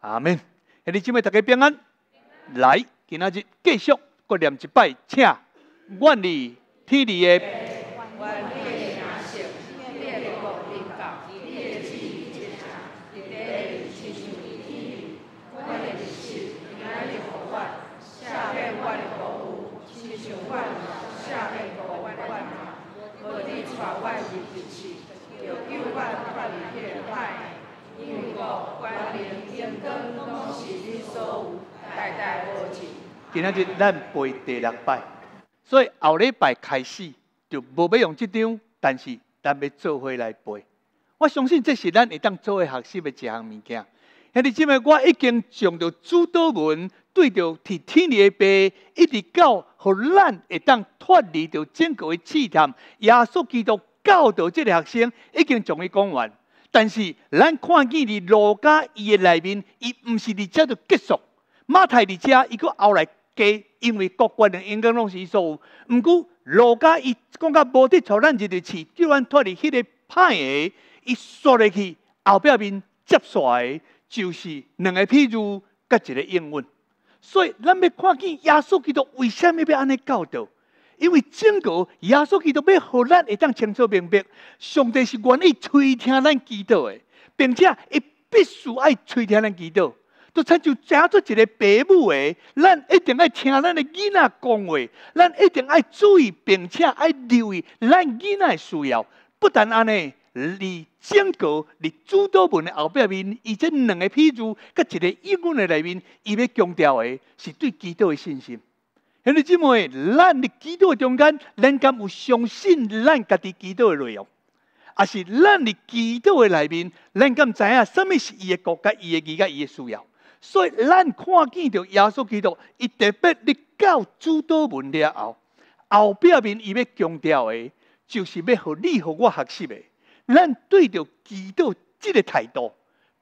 阿门！兄日姊妹，大家平安！来，今仔日继续过念一摆，请万里天宇的。今两日咱背第六摆，所以后礼拜开始就无要用即张，但是咱要做伙来背。我相信这是咱会当做为学习的一项物件。兄弟姊妹，我已经上到主导文对着替天的背，一直教，互咱会当脱离着整个的试探。耶稣基督教导这个学生已经将伊讲完，但是咱看见伫罗家伊的内面，伊毋是伫遮就结束，马太伫遮，伊佫后来。给，因为国国的英文拢是伊所有。毋过老家伊讲甲无得错，咱就就饲，叫咱脱离迄个歹的，伊说入去后壁面接续嘅就是两个批如甲一个英文，所以咱要看见耶稣基督为虾物要安尼教导？因为整个耶稣基督要互咱会当清楚明白，上帝是愿意垂听咱祈祷的，并且伊必须爱垂听咱祈祷。就就写出一个爸母诶，咱一定爱听咱的囡仔讲话，咱一定爱注意并且爱留意咱囡仔需要。不但安尼，伫整个伫主导文诶后壁面，以及两个批注，佮一个英文诶内面，伊要强调诶，是对基督的信心。因为姊妹，咱伫基督中间，咱敢有相信咱家己基督的内容，也是咱伫基督诶内面，咱敢知影什物是伊的国家、伊的国甲伊的需要。所以，咱看见到耶稣基督，伊特别你到主道门了后，后壁面伊要强调的，就是要互你、互我学习的。咱对着基督即个态度，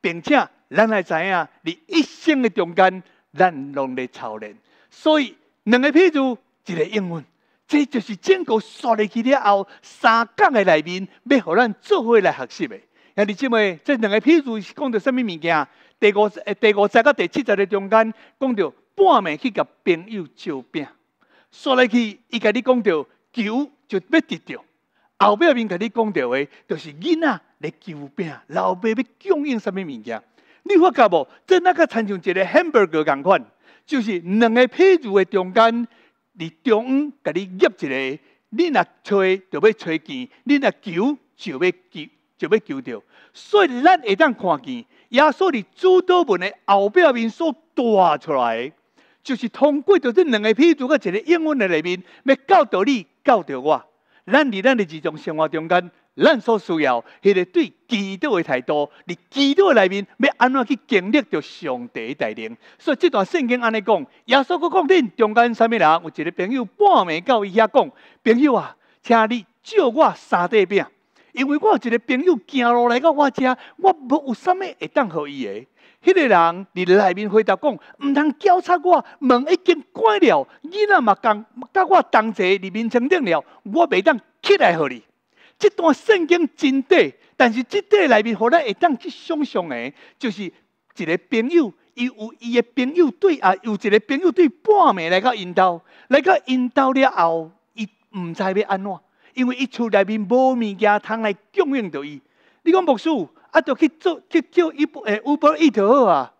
并且咱来知影，你一生的中间，咱拢在操练。所以，两个譬如，一个英文，这就是整个刷入去了后，三讲的里面，要互咱做伙来学习的。兄弟即妹，这两个譬如是讲着什物物件？第五、诶，第五十到第七十的中间，讲到半夜去甲朋友招饼，说来去，伊甲你讲到球就要跌着，后壁面甲你讲到的，就是囡仔来求饼，老爸要供应啥物物件。你发觉无？即那个亲像一个汉堡 r 共款，就是两个皮子的中间，伫中央甲你夹一个，你若揣就要揣见，你若球就要求就要求着，所以咱会当看见。耶稣伫诸多门的后壁面所带出来，就是通过着这两个譬做个一个英文的内面，要教导你，教导我。咱伫咱的日常生活中间，咱所需要迄、个对基督的态度。伫基督嘅内面，要安怎去经历着上帝的带领。所以这段圣经安尼讲，耶稣佫讲恁中间啥物人，有一个朋友半暝到伊遐讲，朋友啊，请你借我三块饼。因为我有一个朋友行路来到我遮，我无有啥物会当互伊的。那个人伫内面回答讲：“毋通交叉我门已经关了，囡仔嘛共甲我同齐伫面床顶了，我袂当起来互你。”即段圣经真短，但是即短内面，互咱会当去想象的，就是一个朋友，伊有伊的朋友对啊，有一个朋友对半暝来到因兜，来到因兜了后，伊毋知要安怎。因为伊厝内面无物件通来供应着伊，你讲木薯，啊，就去做去叫伊诶乌波伊就好啊。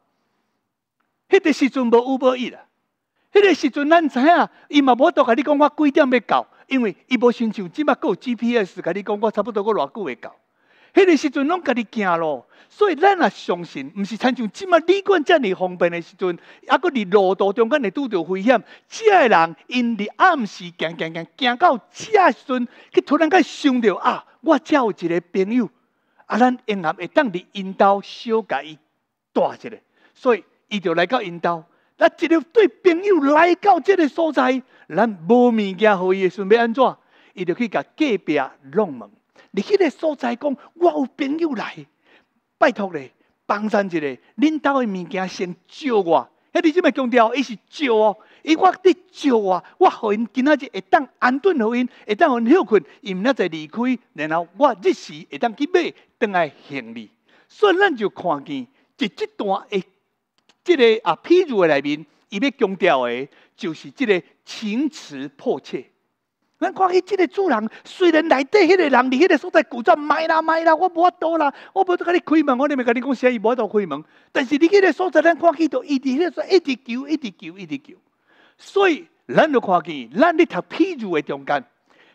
迄个时阵无乌波伊啦，迄个时阵咱知影伊嘛无到，甲你讲我几点要到，因为伊无像像即嘛有 GPS，甲你讲我差不多我偌久会到。迄个时阵拢家己行咯，所以咱也相信，毋是亲像即卖旅馆遮尔方便的时阵，抑佫伫路途中间会拄着危险，遮个人因伫暗时行行行，行到遮个时阵，佮突然间想着啊，我遮有一个朋友，啊，咱因咱会当伫因兜小家伊带一个，所以伊就来到因兜。那一个对朋友来到即个所在，咱无物件互伊的时阵要安怎，伊就去甲隔壁弄门。你迄个所在讲，我有朋友来，拜托你帮衬一下。恁兜的物件先借我，遐你即卖强调，伊是借哦，伊我伫借我，我互因今仔日会当安顿互因，会当因休困，伊毋那在离开，然后我日时会当去买，当来行李。所以咱就看见，伫即段诶，即个啊，譬如内面伊要强调的，就是即个情辞迫切。咱看起即个主人，虽然内底迄个人伫迄个所在古早卖啦卖啦，我无法度啦，我无得甲你开门，我哩咪甲你讲，生意无法度开门。但是你迄个所在，咱看起就一直迄个说一直求，一直求，一直求。所以咱就看见，咱伫读批注诶中间，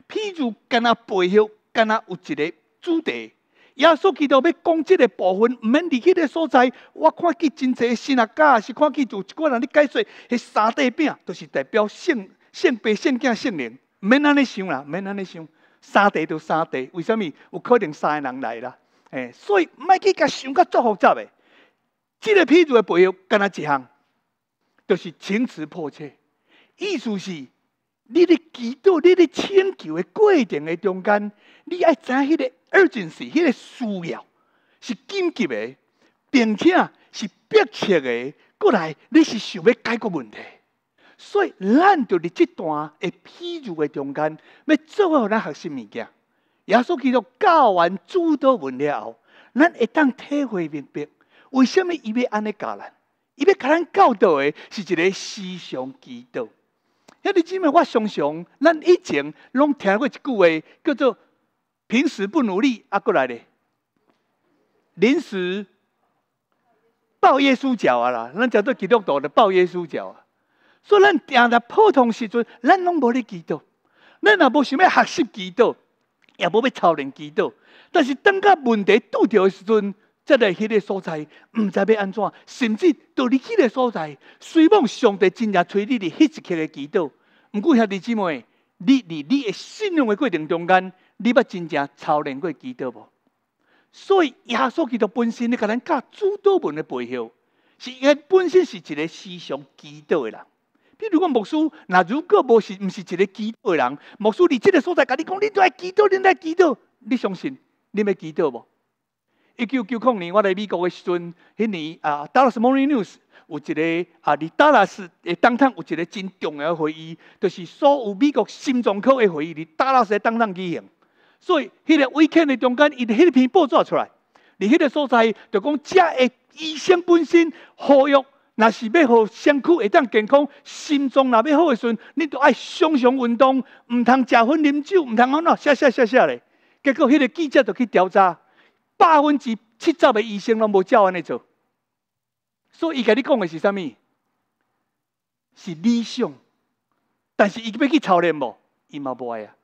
批注敢若背后敢若有一个主题。耶稣基督要讲即个部分，毋免伫迄个所在。我看见真济新阿家是看见就一个人咧解说，迄三块饼就是代表圣圣父圣子圣灵。免安尼想啦，免安尼想，三地就三地，为虾物有可能三个人来啦？哎，所以毋爱去甲想甲足复杂诶。即个批注诶背后干阿一项？就是情辞迫切，意思是你伫祈祷、你伫请求诶过程诶中间，你爱知影迄个，二进是迄个需要，是紧急诶，并且是迫切诶。过来，你是想要解决问题。所以，咱就伫即段，诶，譬注诶中间，要做好咱学习物件。耶稣基督教完诸多文了后，咱会当体会明白，为什么伊要安尼教咱？伊要教咱教导诶是一个思想基督。迄你姊妹，我常常咱以前拢听过一句话，叫做“平时不努力”，啊，过来咧，临时抱耶稣脚啊啦！咱叫做基督徒的抱耶稣脚啊！所以，咱定在普通时阵，咱拢无咧祈祷。咱若无想要学习祈祷，也无要操练祈祷。但是，当到问题拄着的时阵，则来迄个所在，毋知要安怎，甚至到你迄个所在，虽望上帝真正催你伫迄一刻的祈祷。毋过，兄弟姊妹，你伫你的信仰的过程中间，你捌真正操练过祈祷无？所以，耶稣基督本身，咧，甲咱教诸多文的背后，是伊本身是一个思想祈祷的人。你如果牧师，那如果无是，毋是一个基督的人，牧师你即个所在，甲你讲，你爱基督你你爱基督你相信，你要基督无？一九九九年，我来美国的时阵，迄年啊，Dallas Morning News 有一个啊，伫 Dallas 诶，当堂有一个真重要会议，就是所有美国心脏科的会议伫 Dallas 诶，当堂举行。所以迄个 weekend 的中间，伊迄篇报纸出来，伫迄个所在，就讲遮的医生本身呼吁。若是要互身躯会当健康，心脏若要好诶时阵，你都爱常常运动，毋通食薰、啉酒，毋通安怎？写写写写咧。结果迄个记者就去调查，百分之七十诶医生拢无照安尼做。所以伊甲你讲诶是啥物？是理想，但是伊要去操练无？伊嘛无爱啊！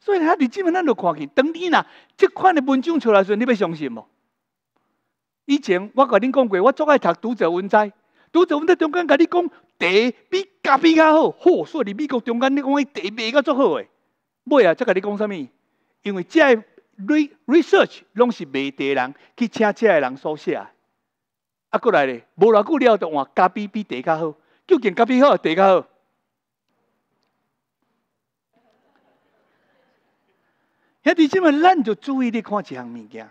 所以你即本咱就看见，当你若即款诶文章出来时阵，你要相信无？以前我甲恁讲过，我最爱读读者文摘。拄则阮在中间甲你讲，茶比咖啡较好。我说在美国中间，你讲伊茶卖咖足好诶。尾啊，则甲你讲啥物？因为这 research 拢是卖茶人去请这人所写。啊，过来咧，无偌久了就换咖啡比茶较好。究竟咖啡好，茶较好？兄弟姐妹，咱就注意的看一项物件，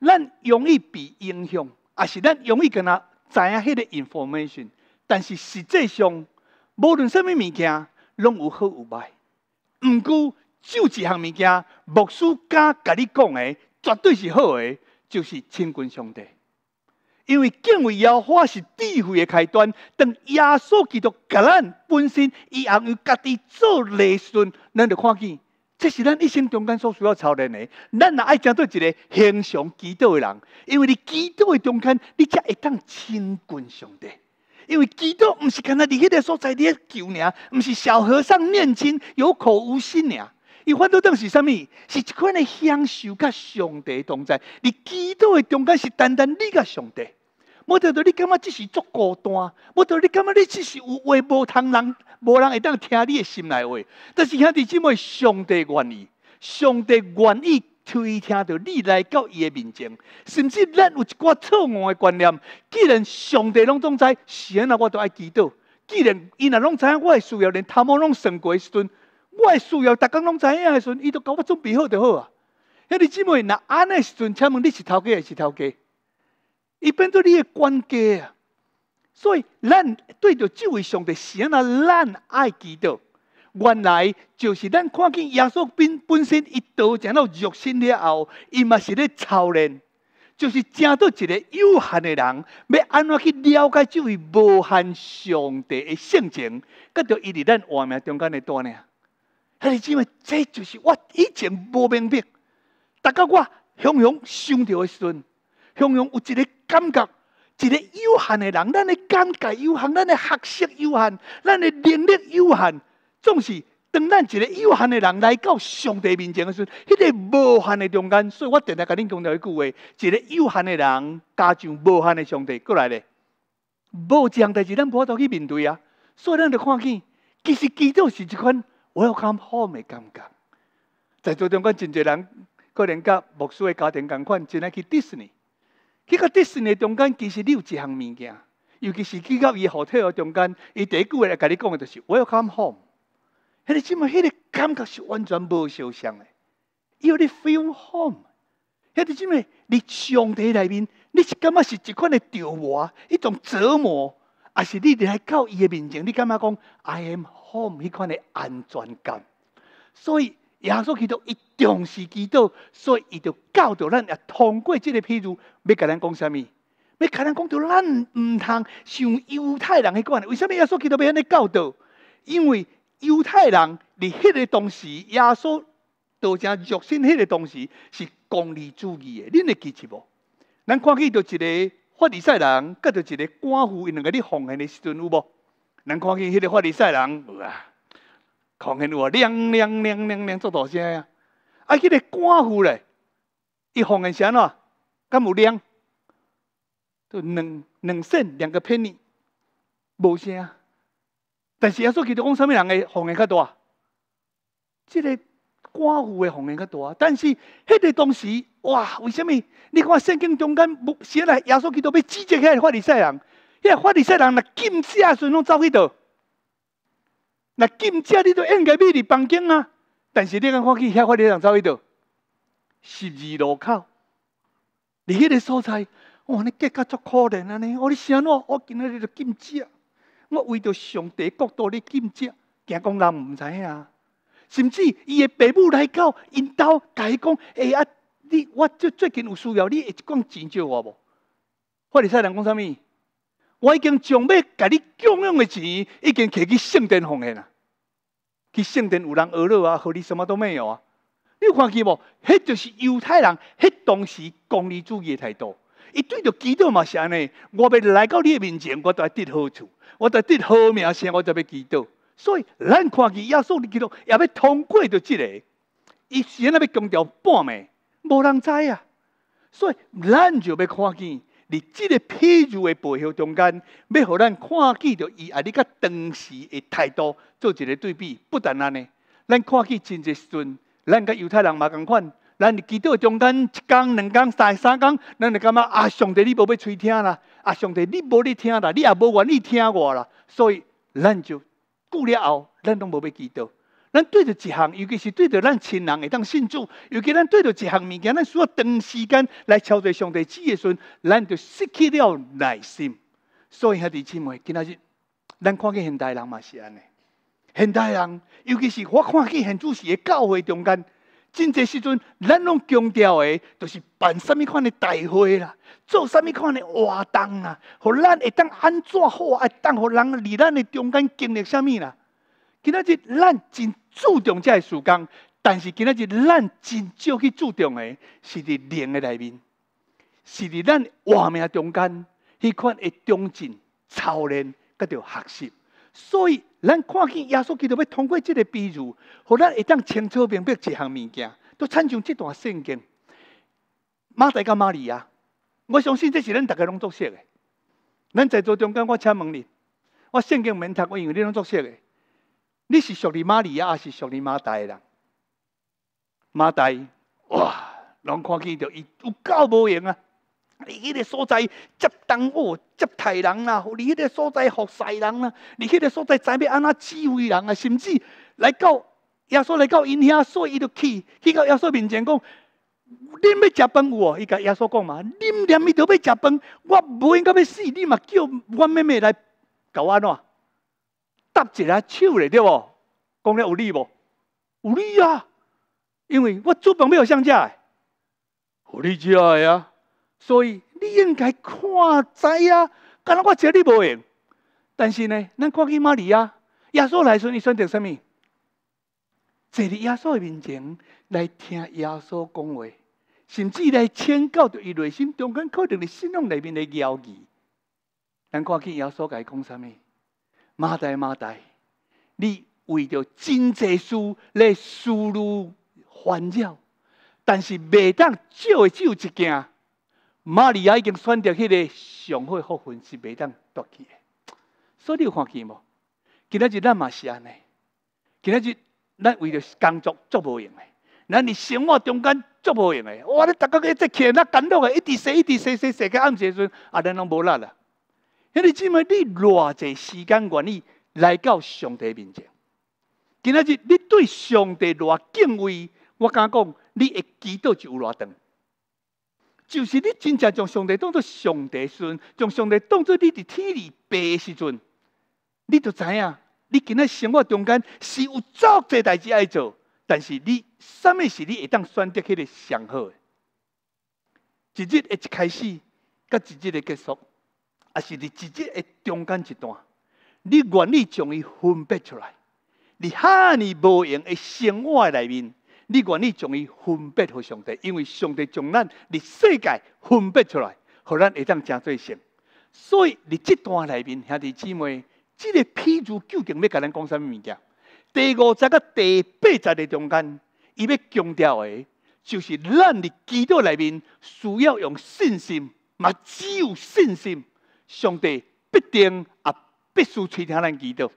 咱容易被影响，也是咱容易跟他。知影迄个 information，但是实际上无论什么物件，拢有好有歹。毋过就一项物件，牧师敢甲你讲的，绝对是好的，就是亲眷兄弟。因为敬畏妖和是智慧的开端，当耶稣基督甲咱本身，伊也有家己做雷顺，咱着看见。这是咱一生中间所需要操练的。咱若爱成为一个形象基督的人，因为你基督的中间，你才会当亲近上帝。因为基督毋是看那你迄个所在在求念，毋是小和尚念经有口无心呀。伊反倒当是啥物？是一款的享受甲上帝同在。你基督的中间是单单你甲上帝。我到到你感觉只是足孤单，我到你感觉你只是有话无通人，无人会当听你的心内话。但是兄弟姊妹，上帝愿意，上帝愿意推听到你来到伊的面前。甚至咱有一寡错误的观念，既然上帝拢总在，是啊那我都爱祈祷。既然伊若拢知影我的需要，连头毛拢神过时阵，我的需要，逐工拢知影的时阵，伊都甲我准备好就好啊。兄弟姊妹，若安的时阵，请问你是头家还是头家？伊变做你诶管家，所以咱对着这位上帝安啊，咱爱记得，原来就是咱看见耶稣本本身一道降到肉身了后，伊嘛是咧操练，就是正到一个有限诶人，要安怎去了解这位无限上帝诶性情，咁着伊伫咱画面中间诶多呢。迄个即未？这就是我以前无明白，逐到我向阳想着诶时阵，向阳有一个。感觉一个有限的人，咱的感觉有限，咱的学识有限，咱的能力有限，总是当咱一个有限的人来到上帝面前的时候，那个无限的中间，所以我定定甲恁强调一句话：，一个有限的人加上无限的上帝，过来咧，无将，代志，咱无法度去面对啊。所以咱就看见，其实基督是一款 o m 好的感觉。在座中间真侪人可能甲师的家庭共款，真爱去迪士尼。去个迪士尼中间，其实你有一项物件，尤其是去到伊后头嘅中间，伊第一句话来甲你讲诶，就是 Welcome home。迄个即么，迄个感觉是完全无相像诶，因为你 feel home。迄个即么，你上帝内面，你是感觉是一款诶折磨，一种折磨，还是你来到伊诶面前，你感觉讲 I am home，迄款诶安全感。所以，耶稣基督一重视基督，所以伊就教导咱，也通过即个譬如，要甲咱讲什物，要甲咱讲到咱毋通像犹太人迄款。为什物耶稣基督要安尼教导？因为犹太人伫迄个同时，耶稣道成肉身迄个同时是功利主义的。恁会记住无？咱看见到一个法利赛人，甲着一个官府两个咧奉献的时阵有无？咱看见迄个法利赛人有啊？予因的话，亮亮亮亮亮遮大声啊。啊，迄个官府咧，伊予因声咯，敢有亮，就两两声，两个偏耳，无声。但是伊也说，伊讲啥物人会予因较大，即个官府会予因较大。但是迄个当时，哇，为甚物你看圣经中间，目写来伊也说，伊要指责迄个法利赛人，迄个法利赛人若禁止啊，阵拢走去倒。那禁止你都应该买伫房间啊！但是你敢看见遐块人走去倒，十字路口，伫迄个所在，哇！你结较足可怜安尼，我你想喏，我今仔日了禁止，我为着上帝国度咧禁止，惊讲人毋知啊！甚至伊的爸母来到因兜，甲伊讲：“哎啊，你我这最近有需要，你会讲钱借我无？”块里西人讲啥物？我已经将要甲你供养的钱，已经摕去圣殿奉献啦，去圣殿有人娱乐啊，互你什么都没有啊。你看见无？迄就是犹太人，迄当时功利主义态度。伊对着祈祷嘛是安尼。我要来到你面前，我都要得好处，我都要得好名声，我才要祈祷。所以咱看见耶稣的祈祷，也要通过到个，伊是安尼要强调半暝，无人知啊。所以咱就要看见。伫即个譬如的背后中间，要互咱看见着伊啊，你甲当时的态度，做一个对比。不但安尼，咱看见真侪时阵，咱甲犹太人嘛共款，咱记得中间一工、两工、三三工，咱就感觉啊，上帝，你无要吹听啦！啊，上帝，你无咧听啦！你也无愿意听我啦，所以咱就过了后，咱拢无要记得。咱对着一项，尤其是对着咱亲人会当信主，尤其咱对着一项物件，咱需要长时间来超对上帝子的时，咱就失去了耐心。所以兄弟姊妹，今仔日咱看见现代人嘛是安尼，现代人，尤其是我看见现主席的教会中间，真侪时阵，咱拢强调的，就是办什物款的大会啦，做什物款的活动啦，互咱会当安怎好，会当互人离咱的中间经历什物啦？今仔日咱真注重遮个时间，但是今仔日咱真少去注重的，是伫灵的内面，是伫咱画面中间，迄款诶中进、操练，甲着学习。所以咱看见耶稣基督要通过即个比喻，互咱会当清楚明白一项物件。都参照即段圣经，马大甲马利亚，我相信这是咱逐个拢作熟诶。咱在座中间，我请问你，我圣经毋免读，我因为你拢作熟诶。你是属于玛里亚，还是属于玛代的妈代哇，人看见著伊有够无用啊！你迄个所在接东岳、接太人啦，乎你迄个所在服侍人啦，你迄个所在知要安那指挥人啊，甚至来到耶稣来到因遐，所，伊就去，去到耶稣面前讲：，恁要食饭有无？伊甲耶稣讲嘛，恁连伊都要食饭，我无应该要死，你嘛叫阮妹妹来甲我怎？搭一下手嘞，对无？讲了有理无？有理啊！因为我资本没有降互你理价啊，所以你应该看知啊。敢若我这里无用。但是呢，咱看以玛利亚，耶稣来说，你选择什坐伫耶稣面前来听耶稣讲话，甚至来请教着伊内心中间可能的信仰里面的焦急。咱看以耶稣伊讲什物？马代马代，你为着真济事来输入烦扰，但是未当只有一件。玛利亚已经选择迄个上好的福分是未当夺去的，所以你有看见无？今仔日咱嘛是安尼，今仔日咱为着工作足无用的，咱伫生活中间足无用的，哇！你逐个个一起那感动个，一直洗，一直洗，洗洗到暗时阵，阿达拢无啦啦。迄你姊妹，你偌侪时间愿意来到上帝面前？今仔日你对上帝偌敬畏，我敢讲，你会祈祷就有偌长。就是你真正将上帝当作上帝时，将上帝当作你伫天里的时阵，你就知影，你今仔生活中间是有足侪代志爱做，但是你甚物是你会当选择迄个上好的？一日会一开始，甲一日咧结束。啊，是伫直接诶中间一段，你愿意将伊分别出来？你遐尼无用诶生活内面，你愿意将伊分别给上帝？因为上帝将咱伫世界分别出来，互咱会当真做神。所以伫这段内面，兄弟姊妹，这个譬如究竟要甲咱讲啥物物件？第五十到第八十个中间，伊要强调诶，就是咱伫基督内面需要用信心，嘛只有信心。上帝必定也必须垂听咱祈祷。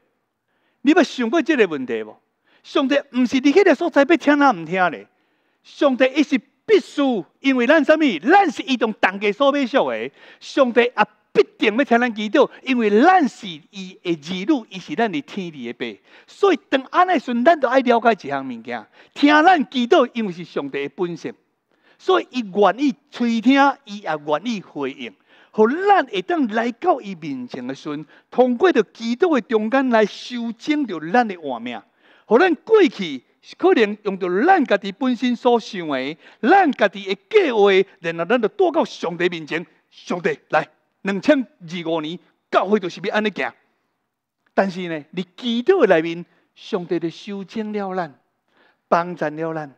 你有想过即个问题无？上帝毋是伫迄个所在，要听咱毋听咧。上帝伊是必须，因为咱啥物？咱是伊同同个所被属的。上帝也必定要听咱祈祷，因为咱是伊的儿女，伊是咱的天地的爸。所以当安的时阵，咱就爱了解一项物件。听咱祈祷，因为是上帝的本性，所以伊愿意垂听，伊也愿意回应。互咱会当来到伊面前的时，通过着基督的中间来修正着咱的活命，互咱过去可能用着咱家己本身所想的，咱家己的计划然后咱就带到上帝面前。上帝来，两千二五年教会就是要安尼行。但是呢，伫基督的内面，上帝就修正了咱，帮助了咱。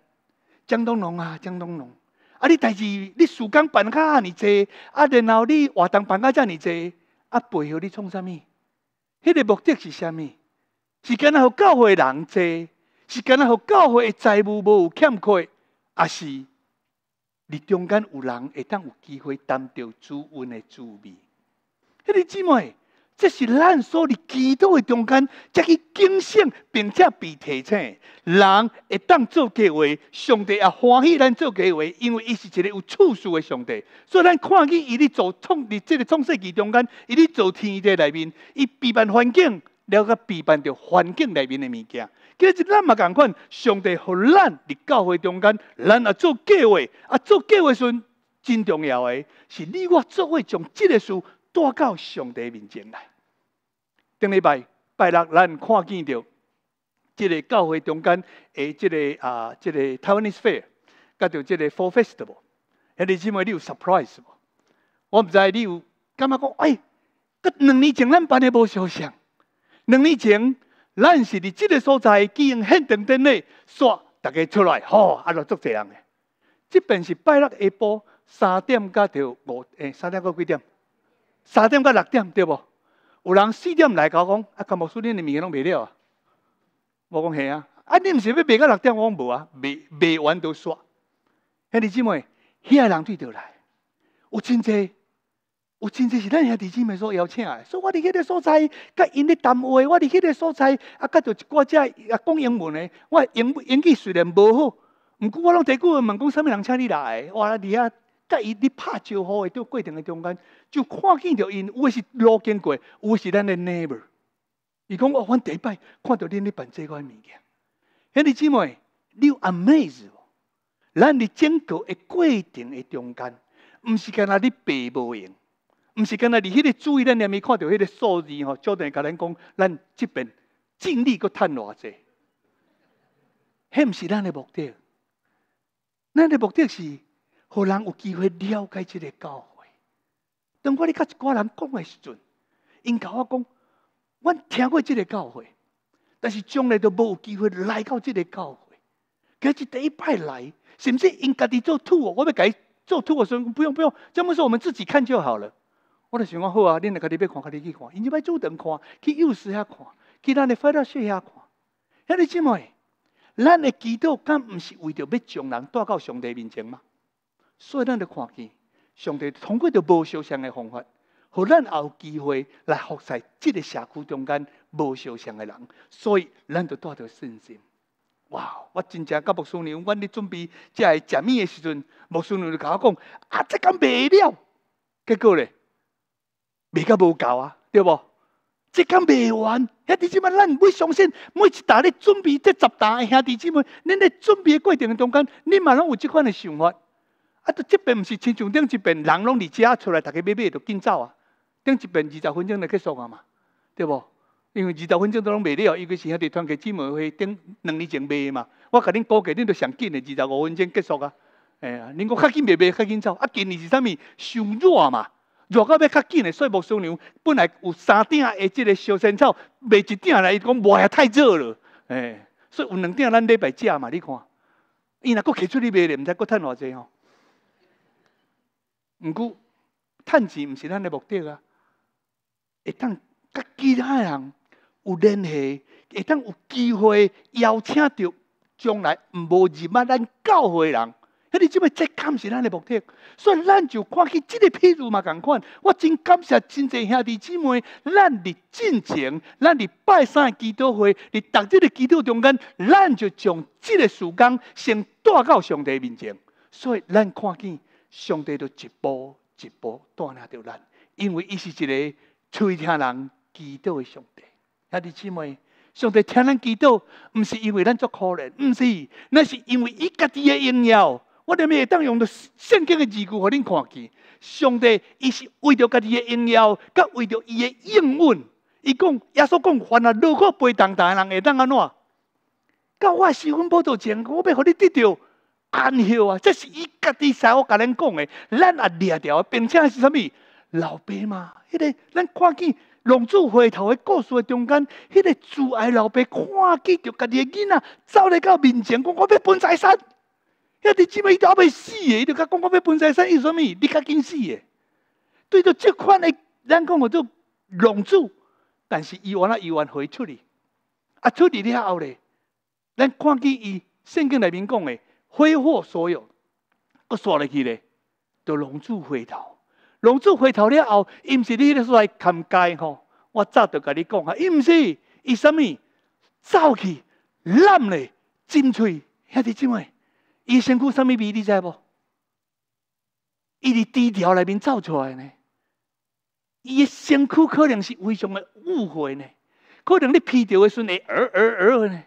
江东龙啊，江东龙。啊！你代志你事工办卡啊，尼济，啊，然后你活动办卡遮尼济，啊，背后你创啥物？迄个目的是啥物？是干那互教会人济，是干那互教会财务无有欠亏，还是你中间有人会当有机会担着主恩的滋味？迄个姊妹。这是咱所伫基督的中间，才去警醒，并且被提醒。人会当做计划，上帝也欢喜咱做计划，因为伊是一个有处事的上帝。所以咱看见伊咧做创，伫即个创世纪中间，伊伫做天地内面，伊陪伴环境，了后陪伴着环境内面的物件。今日咱嘛共款，上帝互咱伫教会中间，咱也做计划，啊，做计划时阵真重要的是你我作为将即个事。带到上帝面前来。顶礼拜拜六，咱看见到即个教会中间诶，即个啊，即个 t a n ese，甲着即个 four festival，迄个认为你有 surprise 无？我毋知你有感觉讲？哎，个两年前咱办的无相像，两年前咱是伫即个所在，举行献短典礼，煞逐个出来吼，啊，著足济人诶。即边是拜六下晡三点甲着五，诶，三点到几点？三点到六点，对无？有人四点来搞，讲啊，开幕式恁物件拢卖了啊。我讲系啊，啊你毋是要卖到六点？我讲无啊，卖卖完就煞。兄弟姊妹，遐人对倒来，有真济，有真济是咱遐弟姊妹所邀请的。所以我伫迄个所在，甲因咧谈话，我伫迄个所在，啊，甲着一寡只啊讲英文诶，我英英语虽然无好，毋过我拢第句问讲啥物人请你来，我啦弟遐。甲伊咧拍招呼诶，到过程诶中间，就看见着因，有诶是路经过，有诶是咱诶 neighbor。伊讲我反第一摆看到恁咧办这款物件，兄弟姊妹，你 a m a z e 哦！咱伫整个诶过程诶中间，毋是讲那你白无用，毋是讲那咧迄个注意咱下面看到迄个数字吼，交代甲咱讲，咱即边尽力去趁偌济，迄毋是咱诶目的，咱诶目的是。互人有机会了解即个教会。当我咧甲一寡人讲诶时阵，因甲我讲，阮听过即个教会，但是将来都无机会来到即个教会。格一第一摆来，甚至因家己做土哦，我要改做土哦，想讲不用不用，这么说我们自己看就好了。我就想讲好啊，恁家己要看，家己去看，因就摆做顿看，去幼师遐看，去咱诶法到岁遐看。遐你知咪？咱的祈祷敢毋是为着要将人带到上帝面前吗？所以，咱就看见上帝通过着无相像嘅方法，互咱也有机会来服侍即个社区中间无相像嘅人。所以，咱就带着信心。哇！我真正甲木孙女，阮咧准备即系食物嘅时阵，木孙女就甲我讲：啊，即间卖了。结果咧，未甲无够啊，对无？即间卖完，兄弟姊妹，咱唔相信。每一代咧准备即十诶兄弟姊妹，恁咧准备过程中中，恁嘛拢有即款嘅想法。啊！都这边毋是亲像顶一边，人拢伫遮出来，逐个买买就紧走啊！顶一边二十分钟就结束啊嘛，对无？因为二十分钟都拢未了，伊为是迄个团结姊妹会顶两日前卖嘛。我甲恁估计恁着上紧诶，二十五分钟结束啊！哎呀，恁讲较紧卖卖，较紧走，啊，紧是啥物？伤热嘛，热到要较紧诶。晒无收牛本来有三顶，下即个烧仙草卖一顶来，伊讲热太热了，哎，所以有两顶咱礼拜食嘛，你看伊若佫提出去卖咧，毋知佫趁偌济吼？毋过，趁钱毋是咱诶目的啊！会当甲其他人有联系，会当有机会邀请到将来毋无入啊咱教会人，迄你即妹，这根是咱诶目的。所以，咱就看起即个譬子嘛，共款。我真感谢真济兄弟姊妹，咱伫进前，咱伫拜山基督会，伫逐日诶基督中间，咱就将即个时光先带到上帝面前。所以，咱看见。上帝都一步一步带领着咱，因为伊是一个垂听人祈祷的上帝。兄弟姊妹，上帝听咱祈祷，毋是因为咱作可怜，毋是，那是因为伊家己的荣耀。我哋咪会当用着圣经的字句，互恁看见，上帝伊是为着家己的荣耀，甲为着伊的应允。伊讲，耶稣讲，凡若路过背当台的人会当安怎？到我新闻报道前，我要互你得到。暗号啊！这是伊家己生，我甲咱讲诶，咱也抓着，并且是啥物？老爸嘛，迄个咱看见龙子回头诶，故事诶中间，迄个阻碍老爸看见着家己的囡仔，走来到面前，讲我要分财产，迄个姊妹伊都阿要死诶，伊就讲我要分财产，伊说物？你较紧死诶。对着即款诶，咱讲我就浪子，但是伊完那伊完回出去，啊，出去了后咧，咱看见伊圣经内面讲诶。挥霍所有，搁刷入去咧，就龙主回头，龙主回头了后，伊毋是你咧在看街吼，我早就甲你讲啊，伊毋是伊什物走去烂咧，真脆，还是怎么？伊身躯什物味？你知不？伊伫低调内面走出来呢，伊嘅身躯可能是非常的误会呢，可能你批掉时算会耳耳耳呢，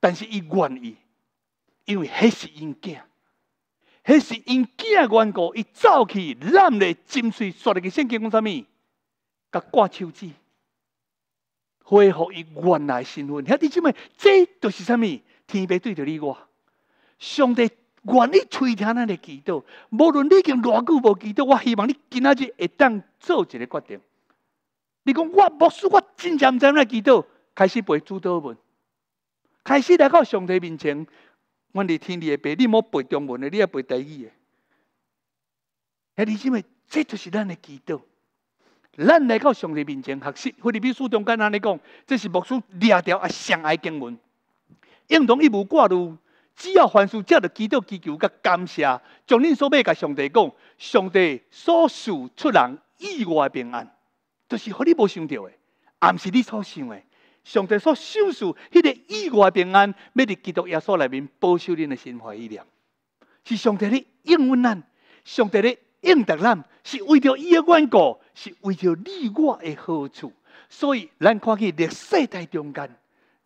但是伊愿意。因为迄是因囝，迄是因囝嘅缘故，伊走去，揽嚟浸水，刷一个圣经，讲啥物，甲挂手指，恢复伊原来身份。兄弟，兄妹，这就是啥物？天父对着你我，上帝愿意垂听咱的祈祷，无论你已经偌久无祈祷，我希望你今仔日会当做一个决定。你讲我牧师，我真正毋真嘅祈祷，开始背主祷文，开始来到上帝面前。阮伫听你也背，你莫背中文的，你也背台语的。哎，你认为这就是咱的祈祷？咱来到上帝面前，学习菲律宾书中间安尼讲，这是牧师掠条啊，上爱经文，应当一无挂虑。只要凡事，只着祈祷祈求，甲感谢，从恁所欲甲上帝讲，上帝所赐出人意外平安，就是互你无想到的，也毋是你所想的。上帝所受的，迄个意外平安，要伫基督耶稣内面保守恁的心怀意念，是上帝咧应允咱，上帝咧应得咱，是为着伊的缘故，是为着你我的好处。所以咱看见历世代中间，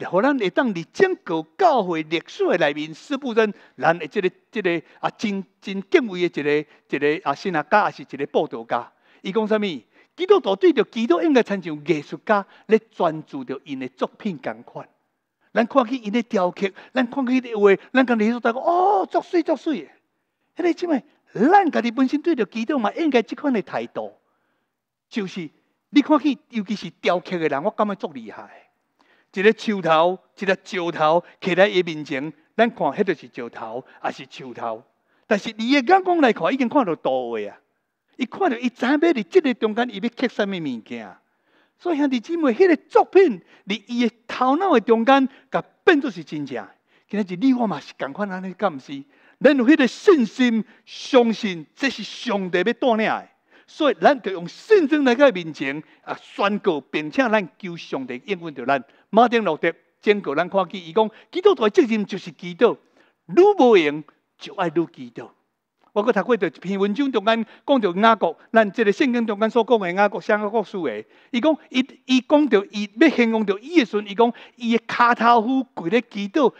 互咱会当伫整个教会历史内面，是不是咱即个即个啊真真敬畏的一个一个啊信啊家，是一个报道家，伊讲啥物？基督徒对著基督应该参像艺术家，咧专注著因诶作品共款。咱看起因诶雕刻，咱看起啲画，咱讲艺术家，哦，作水作水诶迄个即咪，咱家己本身对著基督嘛，应该即款诶态度。就是，你看起，尤其是雕刻诶人，我感觉足厉害。一个树头，一个石头，企在伊面前，咱看，迄著是石头，也是树头。但是，二诶眼光来看，已经看到多位啊。伊看到知影要伫即个中间伊要刻什物物件？所以兄弟姊妹，迄个作品伫伊诶头脑诶中间，甲变做是真正。今仔日你我嘛是共款安尼，敢毋是？咱有迄个信心、相信，这是上帝要带领的，所以咱着用信心来个面前啊宣告，并且咱求上帝应允着咱，马上落地，坚固咱看见。伊讲，基督大责任就是基督，愈无用就爱愈基督。包括读过着一篇文章中间讲着外国，咱即个圣经中间所讲的外国、西方国书的，伊讲伊伊讲着伊要形容着时阵，伊讲伊的骹头夫跪在基督，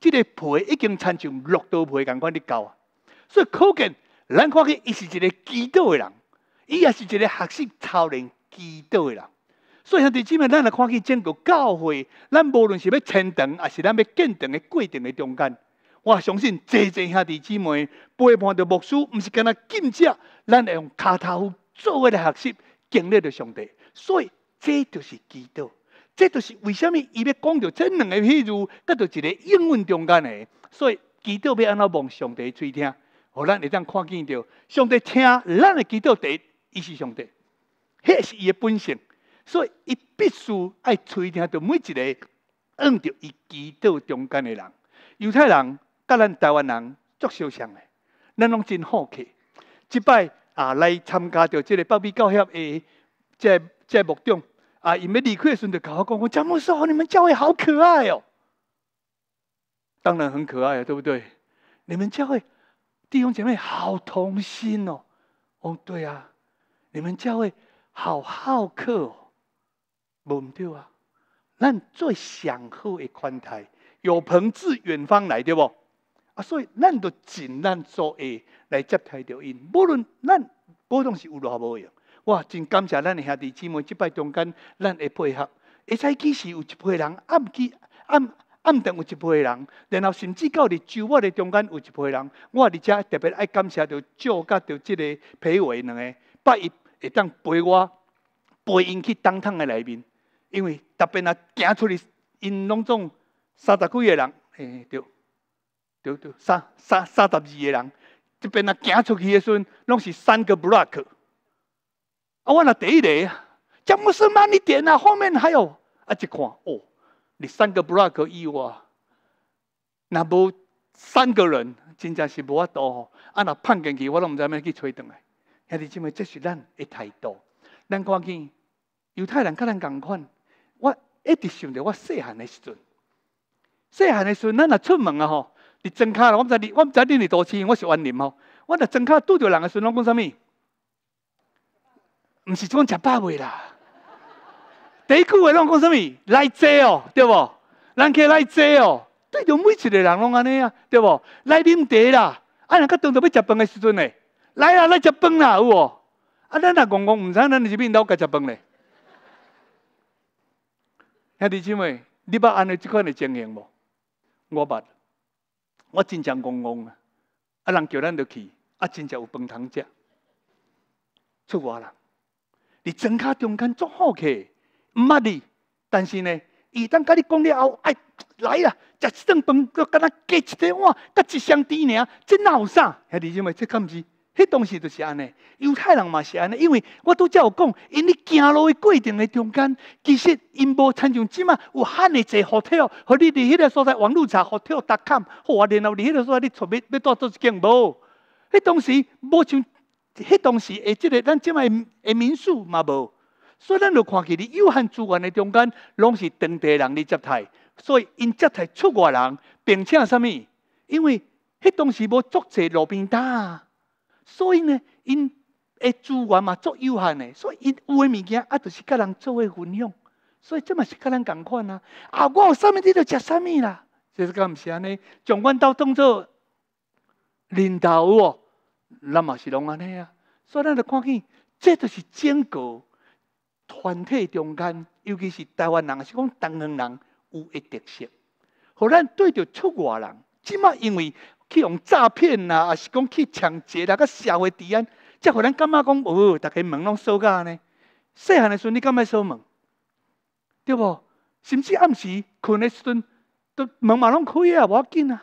这个皮已经亲像骆驼皮共款的厚，所以可见，咱看见伊是一个祈祷的人，伊也是一个学习超人祈祷的人。所以兄弟姊妹，咱来看见整个教会，咱无论是要成长，还是咱要建证的、跪程的中间。我相信，侪侪兄弟姊妹陪伴着牧师，毋是干那敬止咱会用脚头做伙来学习，经历着上帝。所以，这就是基督，这就是为虾物伊要讲着真两个譬如，搿就一个英文中间的。所以，基督要安怎望上帝垂听，互咱会当看见着，上帝听咱的基督第一伊是上帝，迄是伊的本性，所以伊必须爱垂听着每一个按着伊祈祷中间的人，犹太人。甲咱台湾人足相像嘞，咱拢真好客。即摆啊来参加着这个北美教协的这节目中啊，伊们离开的时阵，甲我讲：讲，詹姆斯，你们教会好可爱哦！当然很可爱，对不对？你们教会弟兄姐妹好同心哦。哦，对啊，你们教会好好客哦。对啊，咱最想好一款台，有朋自远方来，对不？啊，所以咱要尽咱所会来接待着因，无论咱保东是有偌无用，哇，真感谢咱兄弟姊妹，即摆中间咱会配合，会使去时有一批人，暗去暗暗定有一批人，然后甚至到咧周末的中间有一批人，我伫遮特别爱感谢着赵甲着即个陪我两个，拜一会当陪我陪因去东厂的内面，因为特别若行出去，因拢总三十几个人，诶，着。三三三十二个人，即边啊行出去的时阵，拢是三个 block。啊，我那第一个，詹姆斯慢一点啊，后面还有啊，一看哦，你三个 block 一哇，那无三个人，真正是无法吼。啊，那碰进去，我拢毋知要去吹断来。兄弟因妹，这是咱的态度。咱看见犹太人甲咱共款，我一直想着我细汉的时阵，细汉的时阵，咱若出门啊吼。你增卡我毋知你，我毋知你伫多钱。我是万人哦，我若增卡拄着人诶时，拢讲啥物？毋是讲食饱未啦？第句话拢讲啥物？来坐哦，对无？人客来坐哦，对着每一个人拢安尼啊，对无？来啉茶啦！啊，人家中着要食饭诶时阵呢，来啊，来食饭啦，有无？啊，咱若讲讲毋知，咱是面到家食饭咧。兄弟姊妹，你捌安尼即款诶情形无？我捌。我真正戆戆啊！啊人叫咱著去，啊真正有饭通食。出外人，你中间中间做好客，毋捌你，但是呢，伊当甲你讲了后，哎，来啦，食一顿饭，搁敢若加一块碗，甲一箱猪呢，真有啥？兄弟姐妹，这敢毋是。迄当时就是安尼，犹太人嘛是安尼，因为我都照讲，因你行路诶过程的中间，其实因无参像即嘛，有汉个坐好哦，和你伫迄个所在往路查好哦搭坎，哇！然后伫迄个所在你出要要多做一件无？迄当时无像，迄当时会即个咱即嘛会民宿嘛无？所以咱就看起哩，犹汉资源的中间，拢是当地人咧接待，所以因接待出外人，并且啥物，因为迄当时无足济路边搭。所以呢，因诶资源嘛足有限诶，所以因有诶物件啊著是甲人做诶分享，所以这嘛是甲人共款啊。啊，我有啥物你就食啥物啦，这是甲毋是安尼，从阮兜当做领导哦，咱嘛是拢安尼啊。所以咱著看见，这著是坚固团体中间，尤其是台湾人是讲台湾人有一特色，互咱对着出外人，即嘛因为。去用诈骗啦，还是讲去抢劫啦？个社会治安，才互咱感觉讲？哦，逐个门拢锁噶呢？细汉的时阵，你敢嘛锁门？对无？甚至暗时困的时阵，都门嘛拢开啊！无要紧啊！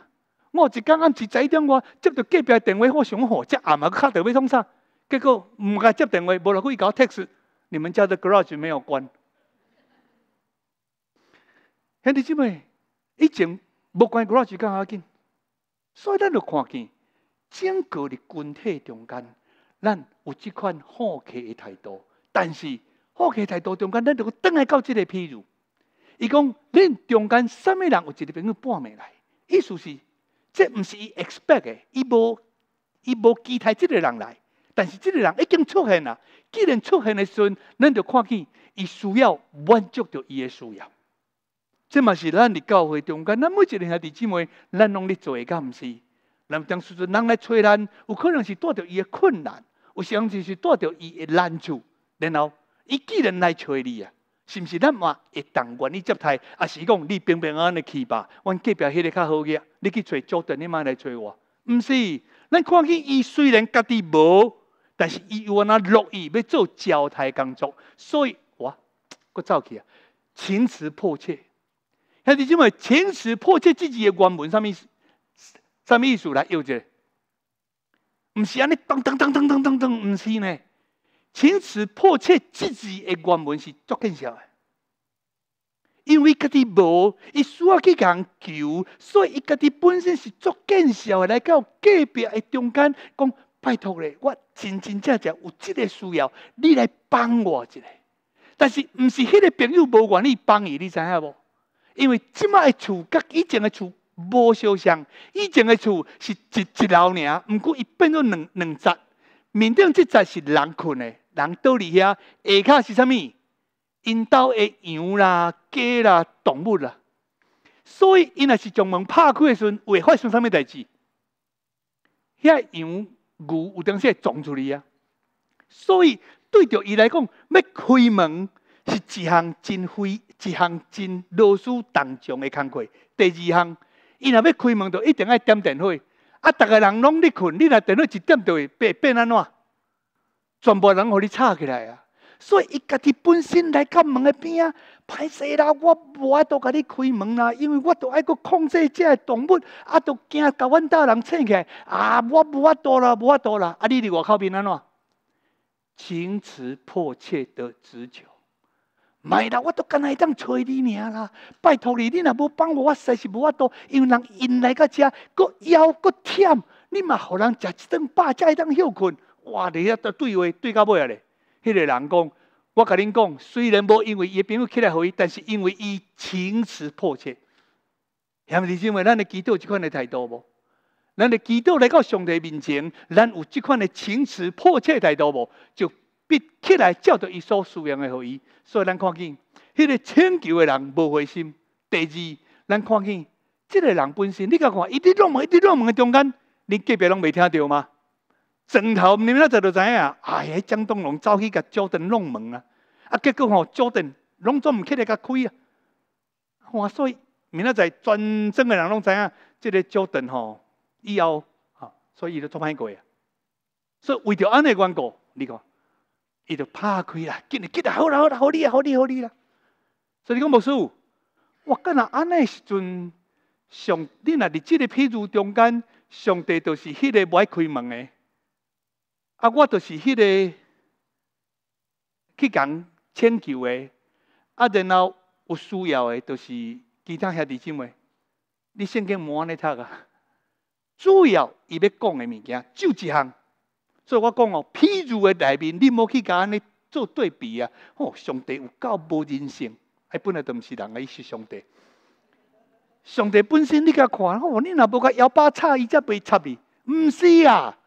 我一工暗时仔点，我接到隔壁电话，我想火，只阿妈卡定位，创啥？结果毋该接电话，无落去伊搞 text。你们家的 garage 没有关。兄弟姐妹，以前无管 garage 干要紧。所以，咱就看见整个的群体中间，咱有即款好奇的态度。但是，好奇态度中间，咱要转来到即个譬如，伊讲，恁中间什物人有一个朋友半暝来，意思是这毋是伊 expect 的，伊无伊无期待即个人来。但是，即个人已经出现啦。既然出现的时阵，咱就看见伊需要满足着伊的需要。即嘛是咱的教会中间，咱每一个下伫即妹，咱拢伫做诶，敢毋是？当时说，人来催咱，有可能是带着伊个困难，有甚至是带着伊个难处。然后伊既然来催你啊，是毋是咱嘛会当愿意接待，也是讲你平平安安去吧。阮隔壁迄个较好个，你去揣教长，你妈来揣我。毋是？咱看见伊虽然家己无，但是伊有那乐意要做交台工作，所以我佫走去啊，情辞迫切。迄你是为情此迫切自己的关门，什么意思？什么意思来？一者，毋是安尼，噔噔噔噔噔噔噔，不是呢。情此迫切自己的关门是足见少的，因为家己无，伊需要去人求，所以伊家己本身是足见少的。来到隔壁的中间，讲拜托咧，我真真正正有这个需要，你来帮我一下。但是，唔是迄个朋友无愿意帮伊，你知影无？因为即摆厝甲以前的厝无相像，以前的厝是一一楼尔，毋过伊变做两两层。面顶即层是人困的，人倒伫遐下骹是啥物？因兜的羊啦、鸡啦、动物啦，所以因若是将门拍开的时阵，会发生啥物代志？遐羊、牛有当时会撞出去啊！所以对着伊来讲，要开门。是一项真非一项真劳师动众的工课。第二项，伊若要开门，就一定爱点电费。啊，逐个人拢咧困，你若电了一点，就会变变安怎？全部人互你吵起来啊！所以伊家己本身来敲门的边啊，歹势啦！我无法度甲你开门啦，因为我都爱阁控制即个动物，啊，都惊甲阮兜人吵起来啊！我无法度啦，无法度啦！啊，你伫外口边安怎？情辞迫切的直求。卖啦，我都敢若一张揣你尔啦，拜托你，你若无帮我，我实在是无法度，因为人因来个遮，佫枵佫忝，你嘛互人食一顿饱，加一顿休困。哇，你遐都对话对到尾啊咧，迄个人讲，我甲恁讲，虽然无因为伊诶朋友起来互伊，但是因为伊情辞迫切，是毋是？因为咱的祈祷即款的态度无？咱的祈祷来到上帝面前，咱有即款的情辞迫切态度无？就。起来照着伊所需要的，给伊。所以咱看见，迄个请求的人无回心。第二，咱看见即个人本身，你甲看，一直弄门，一直弄门的中间，你隔壁拢未听到吗？枕头，明仔载就知影。哎呀，江东龙早起甲招腾弄门啊！啊，结果吼招腾拢总毋起来，甲开啊！哇，所以明仔载全村的人拢知影，即个招腾吼以后哈，所以就做歹过啊。所以为着安尼关顾，你看。伊就拍开啦，紧尼紧啦，好啦好啦好你啊好你好你啦！所以讲牧师，我今日安尼时阵上，你若伫即个譬如中间，上帝就是迄个爱开门的，啊，我就是迄个去讲请求的，啊，然后有需要的，就是其他兄弟姊妹，你先经无安尼读啊，主要伊要讲的物件就一项。所以我讲哦，譬如诶，内面你无去甲安尼做对比啊！哦，上帝有够无人性，还本来都毋是人诶，是上帝。上帝本身你甲看，哦，你若无甲幺八叉伊才被插伊，毋是啊！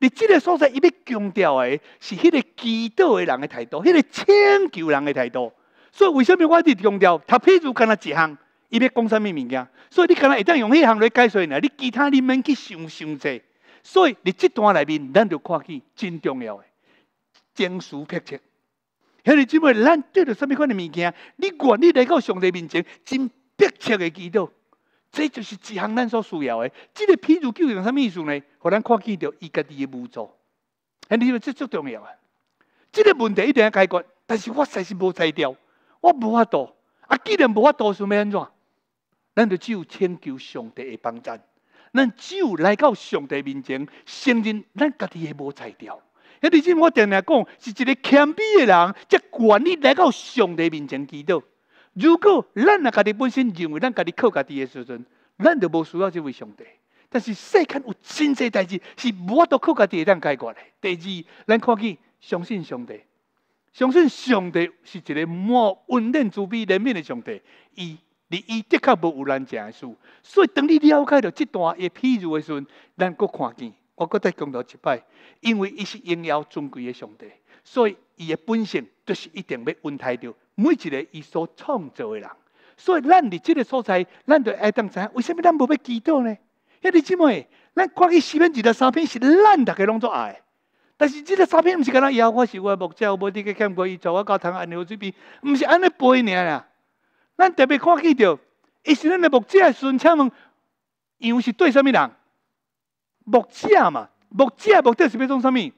你即个所在伊要强调诶，是迄个祈祷的诶人诶态度，迄个请求人诶态度。所以为虾物我伫强调？他譬如干那一项，伊要讲啥物物件？所以你敢若一旦用迄项来解释呢，你其他你免去想想者。所以，伫这段内面，咱就看见真重要诶，诚书迫切。迄为因为咱得着啥物款诶物件，你愿意来到上帝面前，真迫切诶祈祷，这就是一项咱所需要诶。这个如究竟恩啥意思呢？互咱看见到伊家己诶无助。迄为这足重要啊！这个问题一定要解决。但是我实在是无才调，我无法度。啊，既然无法度，想要安怎？咱就只有请求上帝诶帮助。咱只有来到上帝面前承认咱家己的无才调，迄，而且我定定讲是一个谦卑的人，才愿意来到上帝面前祈祷。如果咱啊家己本身认为咱家己靠家己的时阵，咱就无需要这位上帝。但是世间有真济代志是无法度靠家己能解决的。第二，咱看见相信上帝，相信上帝是一个满恩能慈悲人民的上帝。伊你伊的确无有咱遮的事，所以当你了解到即段，的譬如的时，阵，咱佫看见，我搁再讲到一摆，因为伊是荣耀尊贵的上帝，所以伊的本性就是一定要恩待着每一个伊所创造的人。所以咱伫即个所在，咱就爱当知，为什么咱无要激动呢？迄为姊妹，咱看伊四分二十三片是咱逐个拢做爱，但是即个三片毋是那，以后我是我目标，无伫去欠过伊做我教堂安尼水平，毋是安尼背念啊。咱特别看见到，伊是咱个木匠顺请问，羊是对什么人？牧者嘛，木匠目匠是要做啥物？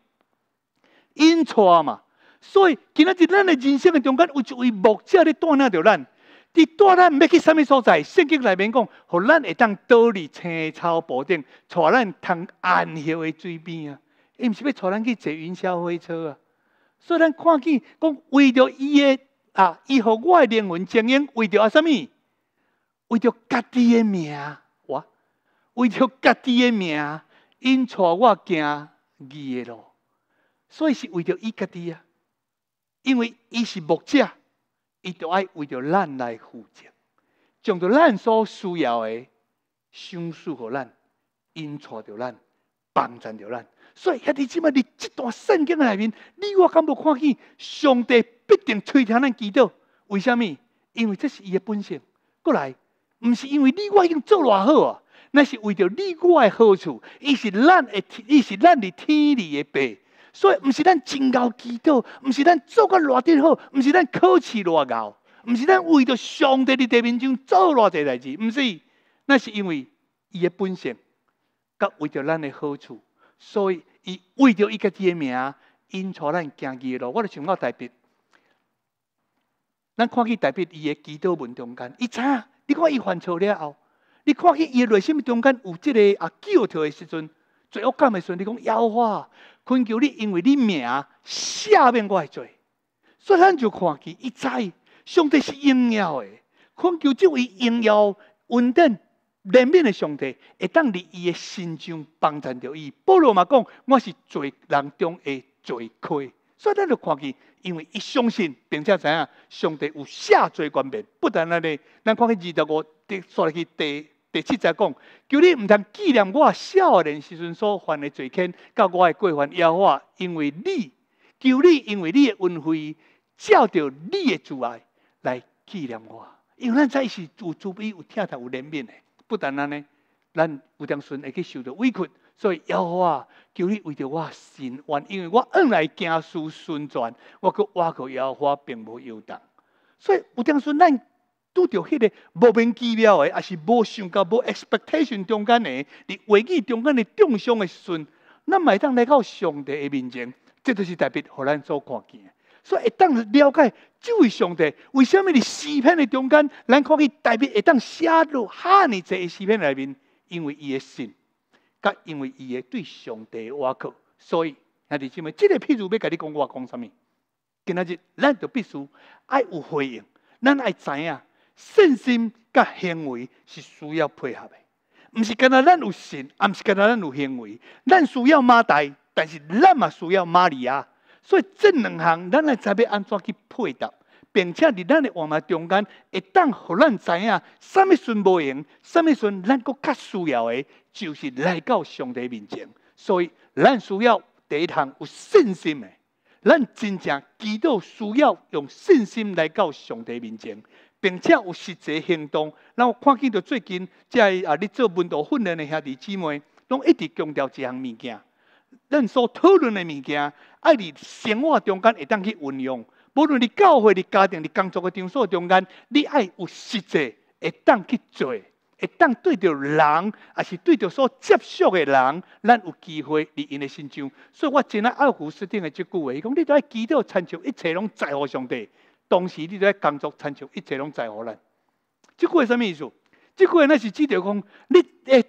因错嘛，所以今仔日咱的人生的中间有一位牧者咧带领着咱，伫带咱要去啥物所在？圣经内面讲，互咱会当倒伫青草坡顶，带咱通暗黑的水边啊，毋是要带咱去坐云霄飞车啊。所以咱看见讲为着伊的。啊！伊互我的灵魂精英为着啊啥物？为着家己的命，哇！为着家己的命，因错我惊伊的咯。所以是为着伊家己啊，因为伊是牧者，伊就爱为着咱来负责，将着咱所需要的，相赐给咱，因错着咱，帮助着咱。所以，兄弟姐妹，伫这段圣经内面，你我敢无看见上帝必定垂听咱祈祷？为啥物？因为这是伊的本性。过来，毋是因为你我已经做偌好啊，那是为着你我的好处。伊是咱嘅，伊是咱的天里的爸。所以，毋是咱真 𠰻 祈祷，毋是咱做个偌点好，毋是咱考试偌 𠰻，毋是咱为着上帝伫地面上做偌济代志。毋是，那是因为伊的本性，甲为着咱的好处。所以，伊为着伊家己诶名，因错咱惊伊路，我着想到代笔，咱看去代笔伊诶祈祷文中间，伊查，你看伊犯错了后，你看去伊内心中间有即个啊叫跳诶时阵，最恶感诶时阵，你讲妖化，困求你因为你名下面怪罪，所以咱就看去伊知上帝是应要诶，困求即位应要稳定。怜悯的上帝会当伫伊的心中帮助着伊。保罗嘛讲，我是罪人中的罪魁，所以咱就看见，因为伊相信，并且知影上帝有下罪冠冕，不但安尼，咱看见二十五，第刷入去第第七节讲，求你毋通纪念我少年时阵所犯的罪愆，甲我诶过犯妖我因为你，求你因为你的恩惠，照着你的慈爱来纪念我，因为咱在是有慈悲、有疼痛、有怜悯诶。不但安尼，咱有将孙会去受着委屈，所以摇花叫你为着我心愿，因为我恩来行事顺转，我觉外国摇花并无有当。所以有将孙咱拄着迄个莫名其妙的，也是无想到无 expectation 中间的，伫话语中间的重伤的孙，咱买当来到上帝的面前，这就是代表互咱所看见。所以会当了解这位上帝，为什么你视频的中间，咱可以代表会当写入哈尼侪视频内面，因为伊诶信，甲因为伊个对上帝话课。所以，兄弟姊妹，这个譬如要甲你讲，我讲啥物？今仔日咱就必须爱有回应，咱爱知影，信心甲行为是需要配合的。毋是跟那咱有信，毋是跟那咱有行为，咱需要马代，但是咱嘛需要马里亚。所以这两项，咱来才要安怎去配搭，并且伫咱的话嘛中间，一旦互咱知影，什么顺无用，什么顺，咱国较需要的，就是来到上帝面前。所以，咱需要第一项有信心的，咱真正祈祷需要用信心来到上帝面前，并且有实际行动。那我看见到最近，在啊，你做门道训练的兄弟姊妹，拢一直强调一项物件。咱所讨论的物件，爱伫生活中间会当去运用，无论你教会、伫家庭、伫工作嘅场所中间，你爱有实际会当去做，会当对着人，也是对着所接触的人，咱有机会伫因的心中。所以我真爱爱胡斯汀诶。即句话，伊讲你爱祈祷参求一切拢在乎上帝，同时你爱工作参求一切拢在乎咱。即句话啥物意思？即句话那是指着讲你诶。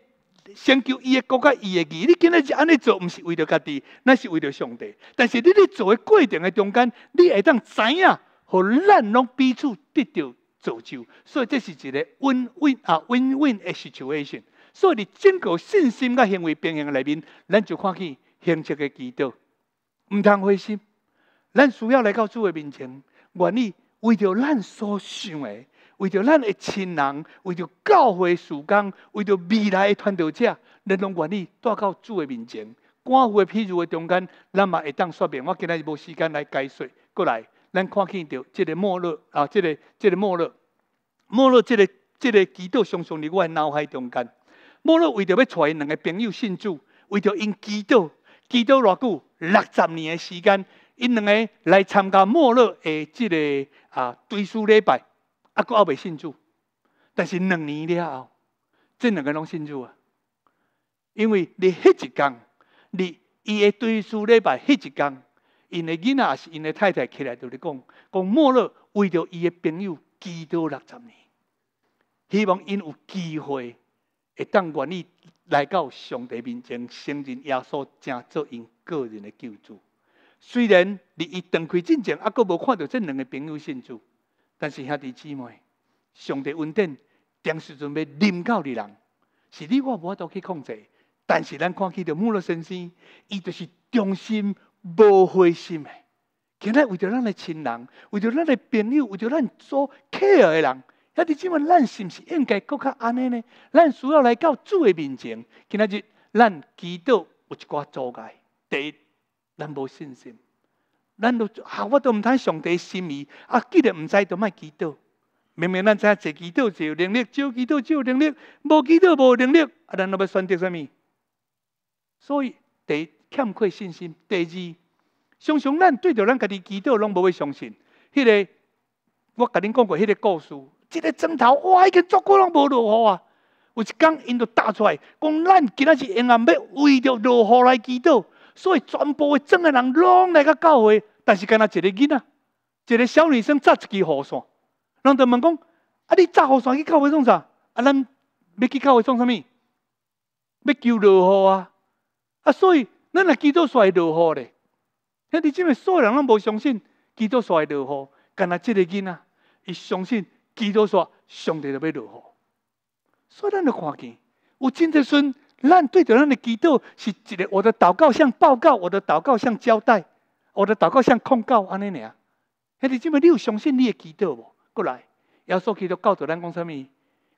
先求伊诶国家，伊诶义。你今日是安尼做，毋是为着家己，那是为着上帝。但是你咧做诶过程诶中间，你会当知影，互咱拢彼此得到造就。所以这是一个 win-win 啊 win-win situation。所以你整个信心甲行为衡诶内面，咱就看见现实诶祈祷，毋通灰心。咱需要来到主诶面前，愿意为着咱所想诶。为着咱的亲人，为着教会事工，为着未来的传道者，你能愿意带到主的面前？的会譬如中间，咱嘛会当说明。我今日无时间来解说，过来，咱看见着即个末日啊，即个即个末日，末日即个即个基督常常伫我脑海中间。末日为着要揣因两个朋友信主，为着因基督，基督偌久六十年诶时间，因两个来参加末日诶即个啊追数礼拜。啊，佫犹未信主，但是两年了，后，即两个人拢信主啊！因为伫迄一天，伫伊的对数礼拜迄一天，因的囡仔也是因的太太起来就咧讲，讲莫乐为着伊的朋友祈祷六十年，希望因有机会会当愿意来到上帝面前承认耶稣，正做因个人的救主。虽然伫伊断开见前，阿佫无看到即两个朋友信主。但是，兄弟姊妹，上帝稳定，定时准备临到的人，是你，我无法度去控制。但是，咱看起着穆勒先生，伊就是忠心无灰心的。今日为着咱的亲人，为着咱的朋友，为着咱做客的人，兄弟姊妹，咱是毋是应该更加安尼呢？咱需要来到主的面前，今日咱祈祷有一寡阻碍，一，咱无信心。咱都啊，我都毋睇上帝心意，啊，既然毋知，就莫祈祷。明明咱知影，一祈祷就有能力，少祈祷就有能力，无祈祷无能力。啊，咱要选择啥物？所以第一欠缺信心。第二，常常咱对着咱家己祈祷，拢无会相信。迄个我甲恁讲过，迄个故事，一个枕头，哇，已经足过拢无落雨啊？有一工，因就打出来，讲咱今仔日因硬要为着落雨来祈祷。所以，全部会争的人拢来个教会，但是干那一个囡仔，一个小女生扎一支雨伞，人就问讲：“啊，你扎雨伞去教会做啥？”啊，咱要去教会做啥物？要救落雨啊！啊，所以，咱若基督会落雨咧。迄你即个所有人拢无相信基督会落雨，干那一个囡仔，伊相信基督徒上帝就要落雨。所以，咱来看见，有真济孙。咱对着咱的祈祷是一个我的祷告，像报告；我的祷告像交代；我的祷告像控告。安尼你啊，兄弟，你有相信你的祈祷无？过来，耶稣基督教导咱讲啥物？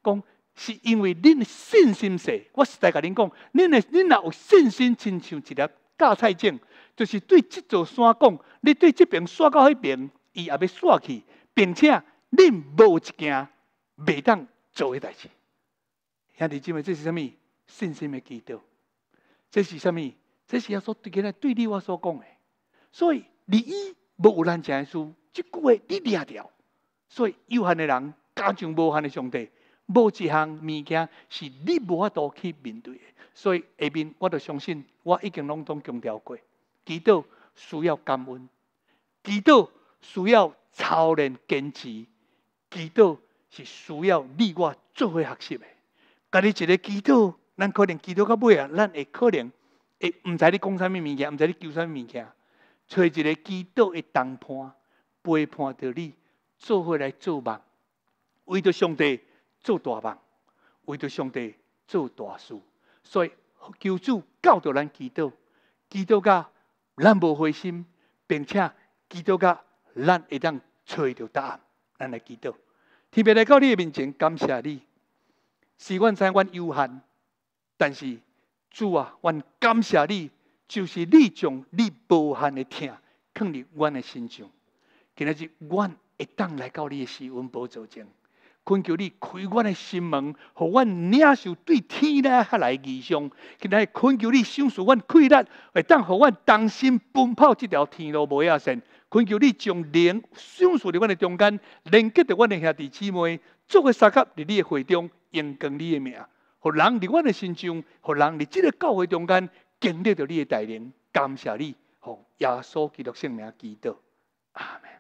讲是因为恁的信心小。我实在甲恁讲，恁恁若有信心，亲像一粒芥菜种，就是对即座山讲，你对即边刷到迄边，伊也要刷去，并且恁无一件袂当做诶代志。兄弟姐妹，这是啥物？信心的基督。这是什物？这是要说对个对你我所讲的。所以你一无有咱讲的书，即句话你掠掉。所以有限的人，加上无限的上帝，无一项物件是你无法度去面对的。所以下面我就相信，我已经拢总强调过，祈祷需要感恩，祈祷需要超人坚持，祈祷是需要你我做伙学习的。家你一个祈祷。咱可能祈祷到尾啊，咱会可能会毋知你讲啥物物件，毋知你求啥物物件，找一个祈祷的同伴，陪伴着你做伙来做梦，为着上帝做大梦，为着上帝做大事。所以，求主教导咱祈祷，祈祷家咱无灰心，并且祈祷家咱会当找着答案。咱来祈祷，特别来到你面前，感谢你，是阮参阮有限。但是主啊，我感谢你，就是你将你无限的疼，放伫阮的心上。今日是，阮会当来到你的慈恩宝座前，恳求你开阮的心门，互阮领受对天咧下来异象。今日恳求你赏赐阮嘅困难，当互阮我当心奔跑即条天路无下限。恳求你将灵，赏赐伫阮的中间，连接着阮的兄弟姊妹，做个三合伫你的会中，用光你的名。互人伫阮的心中，互人伫即个教会中间经历着你的带领，感谢你，互耶稣基督圣名祈祷，阿门。